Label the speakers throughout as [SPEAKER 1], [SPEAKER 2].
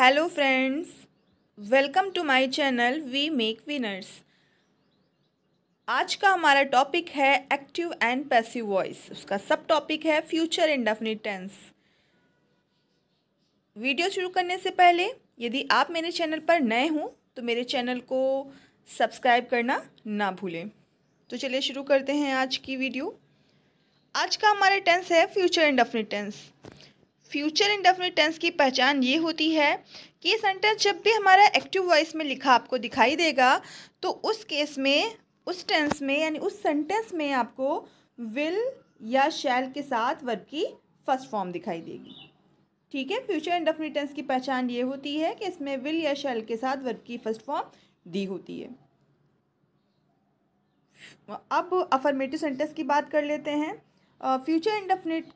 [SPEAKER 1] hello friends welcome to my channel we make winners आज का हमारा टॉपिक है एक्टिव एंड पैसिव वॉइस उसका सब टॉपिक है फ्यूचर इंडेफिनिट टेंस वीडियो शुरू करने से पहले यदि आप मेरे चैनल पर नए हों तो मेरे चैनल को सब्सक्राइब करना ना भूलें तो चलिए शुरू करते हैं आज की वीडियो आज का हमारा टेंस है future indefinite tense future indefinite tense की पहचान ये होती है कि सेंटेंस जब भी हमारा एक्टिव वॉइस में लिखा आपको दिखाई देगा तो उस केस में उस टेंस में यानी उस सेंटेंस में आपको विल या शैल के साथ वर्ब की फर्स्ट फॉर्म दिखाई देगी ठीक है फ्यूचर इंडेफिनिट टेंस की पहचान ये होती है कि इसमें विल या शैल के साथ वर्ब की फर्स्ट फॉर्म दी होती है अब अफर्मेटिव सेंटेंस की बात कर लेते हैं फ्यूचर इंडेफिनिट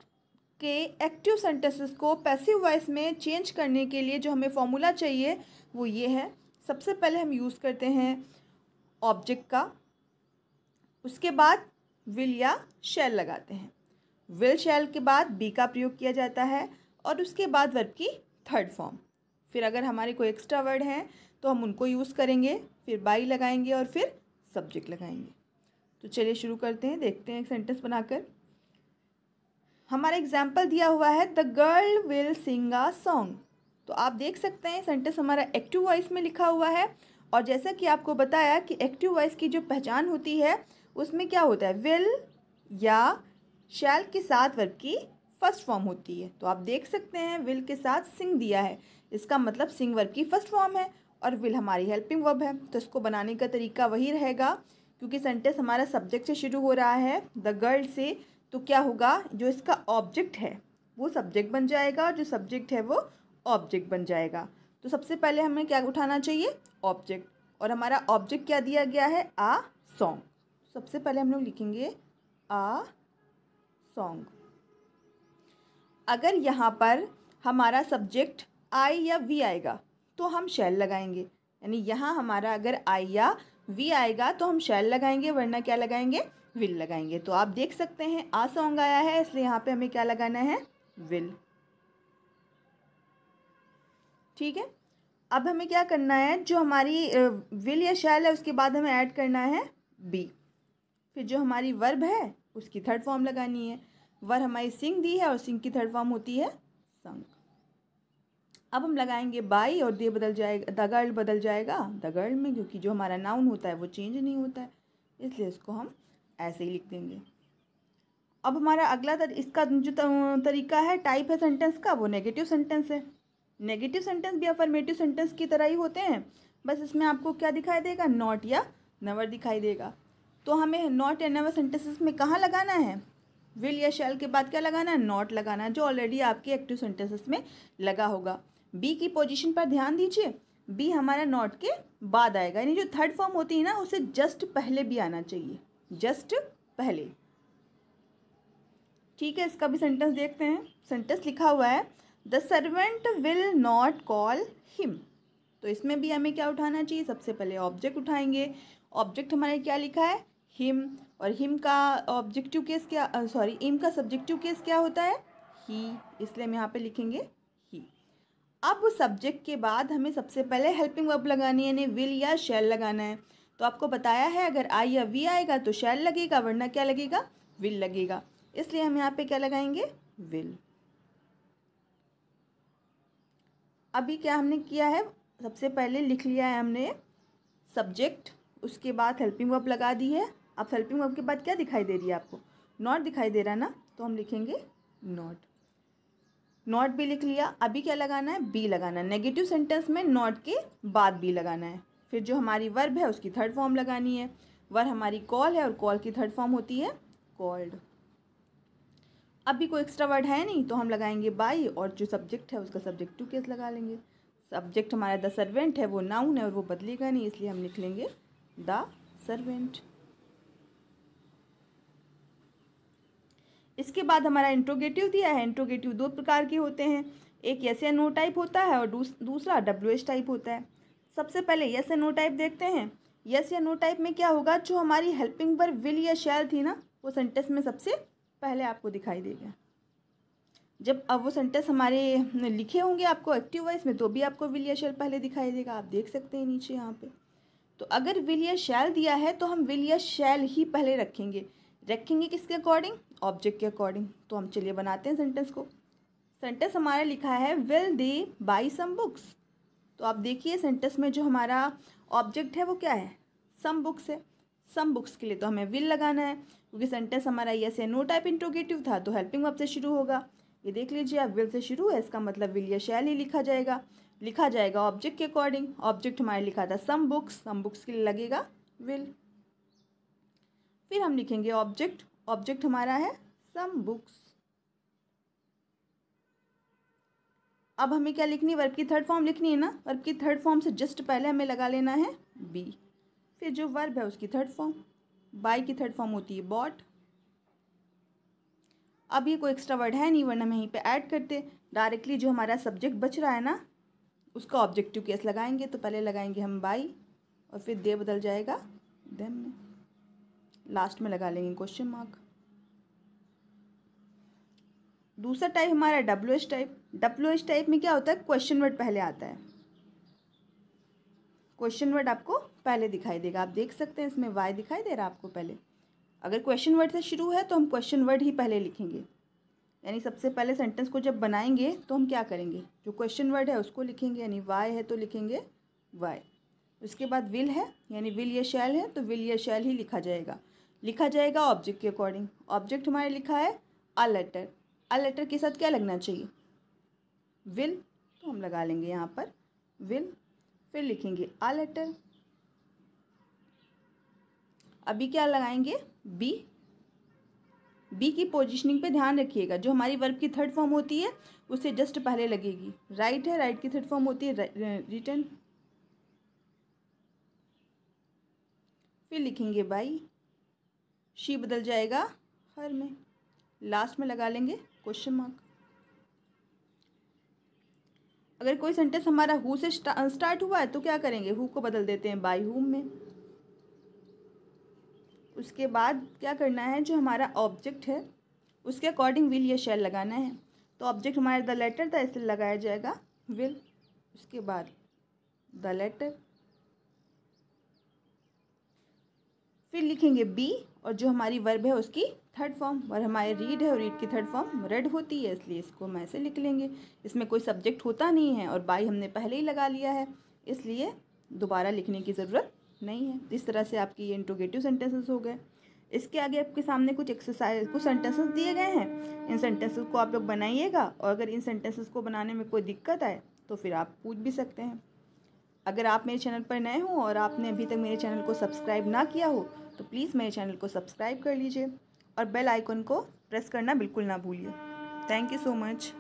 [SPEAKER 1] के एक्टिव सेंटेंसेस को पैसिव वॉइस में चेंज करने के लिए जो हमें फॉर्मूला चाहिए वो ये है सबसे पहले हम यूज़ करते हैं ऑब्जेक्ट का उसके बाद विल या शेल लगाते हैं विल शेल के बाद बी का प्रयोग किया जाता है और उसके बाद वर्ब की थर्ड फॉर्म फिर अगर हमारे कोई एक्स्ट्रा वर्ड हैं तो हम उनको यूज़ करेंगे फिर बाई लगाएंगे और फिर सब्जेक्ट लगाएंगे तो चलिए शुरू करते हैं देखते हैं एक सेंटेंस बनाकर हमारा एग्जाम्पल दिया हुआ है the girl will sing a song तो आप देख सकते हैं सेंटेंस हमारा एक्टिव वॉइस में लिखा हुआ है और जैसा कि आपको बताया कि एक्टिव वॉइस की जो पहचान होती है उसमें क्या होता है विल या शैल के साथ वर्ब की फर्स्ट फॉर्म होती है तो आप देख सकते हैं विल के साथ सिंग दिया है इसका मतलब सिंग वर्ब की फर्स्ट फॉर्म है और विल हमारी हेल्पिंग वर्ब है तो इसको बनाने का तरीका वही रहेगा क्योंकि सेंटेंस हमारा सब्जेक्ट से शुरू हो रहा है द गर्ल से तो क्या होगा जो इसका ऑब्जेक्ट है वो सब्जेक्ट बन जाएगा और जो सब्जेक्ट है वो ऑब्जेक्ट बन जाएगा तो सबसे पहले हमें क्या उठाना चाहिए ऑब्जेक्ट और हमारा ऑब्जेक्ट क्या दिया गया है आ सॉन्ग सबसे पहले हम लोग लिखेंगे आ सॉन्ग अगर यहाँ पर हमारा सब्जेक्ट आई या वी आएगा तो हम शैल लगाएंगे यानी यहाँ हमारा अगर आई या वी आएगा तो हम शैल लगाएंगे वरना क्या लगाएंगे विल लगाएंगे तो आप देख सकते हैं आ सॉन्ग आया है इसलिए यहाँ पे हमें क्या लगाना है विल ठीक है अब हमें क्या करना है जो हमारी विल या शैल है उसके बाद हमें ऐड करना है बी फिर जो हमारी वर्ब है उसकी थर्ड फॉर्म लगानी है वर हमारी सिंग दी है और सिंग की थर्ड फॉर्म होती है संग अब हम लगाएंगे बाई और दे बदल जाएगा द गर्ल बदल जाएगा द गर्ल में क्योंकि जो हमारा नाउन होता है वो चेंज नहीं होता है इसलिए इसको हम ऐसे ही लिख देंगे अब हमारा अगला तर, इसका जो तरीका है टाइप है सेंटेंस का वो नेगेटिव सेंटेंस है नेगेटिव सेंटेंस भी अफर्मेटिव सेंटेंस की तरह ही होते हैं बस इसमें आपको क्या दिखाई देगा नॉट या नवर दिखाई देगा तो हमें नॉट या नवर सेंटेंसेस में कहाँ लगाना है विल या शैल के बाद क्या लगाना है नॉट लगाना है जो ऑलरेडी आपके एक्टिव सेंटेंसेस में लगा होगा बी की पोजिशन पर ध्यान दीजिए बी हमारा नॉट के बाद आएगा यानी जो थर्ड फॉर्म होती है ना उसे जस्ट पहले भी आना चाहिए जस्ट पहले ठीक है इसका भी सेंटेंस देखते हैं सेंटेंस लिखा हुआ है the servant will not call him तो इसमें भी हमें क्या उठाना चाहिए सबसे पहले ऑब्जेक्ट उठाएंगे ऑब्जेक्ट हमारे क्या लिखा है हिम और हिम का ऑब्जेक्टिव केस क्या सॉरी इम का सब्जेक्टिव केस क्या होता है ही इसलिए हम यहाँ पे लिखेंगे ही अब सब्जेक्ट के बाद हमें सबसे पहले हेल्पिंग वर्ब लगानी है यानी विल या शेल लगाना है तो आपको बताया है अगर आई या वी आएगा तो शैल लगेगा वरना क्या लगेगा विल लगेगा इसलिए हम यहाँ पे क्या लगाएंगे विल अभी क्या हमने किया है सबसे पहले लिख लिया है हमने सब्जेक्ट उसके बाद हेल्पिंग वर्ब लगा दी है अब हेल्पिंग वर्ब के बाद क्या दिखाई दे रही है आपको नॉट दिखाई दे रहा ना तो हम लिखेंगे नॉट नॉट भी लिख लिया अभी क्या लगाना है बी लगाना है नेगेटिव सेंटेंस में नॉट के बाद बी लगाना है फिर जो हमारी वर्ब है उसकी थर्ड फॉर्म लगानी है वर हमारी कॉल है और कॉल की थर्ड फॉर्म होती है कॉल्ड अब भी कोई एक्स्ट्रा वर्ड है नहीं तो हम लगाएंगे बाई और जो सब्जेक्ट है उसका सब्जेक्ट टू केस लगा लेंगे सब्जेक्ट हमारा द सर्वेंट है वो नाउन है और वो बदलेगा नहीं इसलिए हम लिख लेंगे द सर्वेंट इसके बाद हमारा इंट्रोगेटिव दिया है इंट्रोगेटिव दो प्रकार के होते हैं एक ऐसे नो टाइप होता है और दूस, दूसरा डब्ल्यू एच टाइप होता है सबसे पहले यस या नो टाइप देखते हैं यस या नो टाइप में क्या होगा जो हमारी हेल्पिंग वर्ब विल या शैल थी ना वो सेंटेंस में सबसे पहले आपको दिखाई देगा जब अब वो सेंटेंस हमारे लिखे होंगे आपको एक्टिव वाइज में तो भी आपको विल या शैल पहले दिखाई देगा आप देख सकते हैं नीचे यहाँ पे तो अगर विल या शैल दिया है तो हम विल या शैल ही पहले रखेंगे रखेंगे किसके अकॉर्डिंग ऑब्जेक्ट के अकॉर्डिंग तो हम चलिए बनाते हैं सेंटेंस को सेंटेंस हमारा लिखा है will they buy some books तो आप देखिए सेंटेंस में जो हमारा ऑब्जेक्ट है वो क्या है सम बुक्स है सम बुक्स के लिए तो हमें विल लगाना है क्योंकि सेंटेंस हमारा यस है नो टाइप इंट्रोगेटिव था तो हेल्पिंग वर्ब से शुरू होगा ये देख लीजिए आप विल से शुरू है इसका मतलब विल या शैल ही लिखा जाएगा लिखा जाएगा ऑब्जेक्ट के अकॉर्डिंग ऑब्जेक्ट हमारे लिखा था सम बुक्स सम बुक्स के लिए लगेगा विल फिर हम लिखेंगे ऑब्जेक्ट ऑब्जेक्ट हमारा है सम बुक्स अब हमें क्या लिखनी है वर्ब की थर्ड फॉर्म लिखनी है ना वर्ब की थर्ड फॉर्म से जस्ट पहले हमें लगा लेना है बी फिर जो वर्ब है उसकी थर्ड फॉर्म बाई की थर्ड फॉर्म होती है बॉट अब ये कोई एक्स्ट्रा वर्ड है नहीं वरना हम यहीं पे ऐड करते डायरेक्टली जो हमारा सब्जेक्ट बच रहा है ना उसका ऑब्जेक्टिव केस लगाएंगे तो पहले लगाएंगे हम बाई और फिर दे बदल जाएगा देम में लास्ट में लगा लेंगे क्वेश्चन मार्क दूसरा टाइप हमारा W H type W H type में क्या होता है क्वेश्चन वर्ड पहले आता है क्वेश्चन वर्ड आपको पहले दिखाई देगा आप देख सकते हैं इसमें वाई दिखाई दे रहा है आपको पहले अगर क्वेश्चन वर्ड से शुरू है तो हम क्वेश्चन वर्ड ही पहले लिखेंगे यानी सबसे पहले सेंटेंस को जब बनाएंगे तो हम क्या करेंगे जो क्वेश्चन वर्ड है उसको लिखेंगे यानी वाई है तो लिखेंगे वाई उसके बाद विल है यानी विल या शैल है तो विल या शैल ही लिखा जाएगा लिखा जाएगा ऑब्जेक्ट के अकॉर्डिंग ऑब्जेक्ट हमारे लिखा है अ लेटर अ लेटर के साथ क्या लगना चाहिए विल तो हम लगा लेंगे यहाँ पर विल फिर लिखेंगे आ लेटर अभी क्या लगाएंगे बी बी की पोजिशनिंग पे ध्यान रखिएगा जो हमारी वर्ब की थर्ड फॉर्म होती है उससे जस्ट पहले लगेगी राइट है राइट की थर्ड फॉर्म होती है रिटर्न फिर लिखेंगे बाई शी बदल जाएगा हर में लास्ट में लगा लेंगे क्वेश्चन मार्क अगर कोई सेंटेंस हमारा हु से स्टार्ट हुआ है तो क्या करेंगे हु को बदल देते हैं बाई हुम में उसके बाद क्या करना है जो हमारा ऑब्जेक्ट है उसके अकॉर्डिंग विल या शेल लगाना है तो ऑब्जेक्ट हमारा द लेटर था इसलिए लगाया जाएगा विल उसके बाद द लेटर फिर लिखेंगे बी और जो हमारी वर्ब है उसकी थर्ड फॉर्म और हमारे रीड है और रीड की थर्ड फॉर्म रेड होती है इसलिए इसको हम ऐसे लिख लेंगे इसमें कोई सब्जेक्ट होता नहीं है और बाई हमने पहले ही लगा लिया है इसलिए दोबारा लिखने की ज़रूरत नहीं है इस तरह से आपकी ये इंट्रोगेटिव सेंटेंसेस हो गए इसके आगे आपके सामने कुछ एक्सरसाइज कुछ सेंटेंसेस दिए गए हैं इन सेंटेंसेस को आप लोग बनाइएगा और अगर इन सेंटेंसेस को बनाने में कोई दिक्कत आए तो फिर आप पूछ भी सकते हैं अगर आप मेरे चैनल पर नए हों और आपने अभी तक मेरे चैनल को सब्सक्राइब ना किया हो तो प्लीज़ मेरे चैनल को सब्सक्राइब कर लीजिए और बेल आइकन को प्रेस करना बिल्कुल ना भूलिए थैंक यू सो मच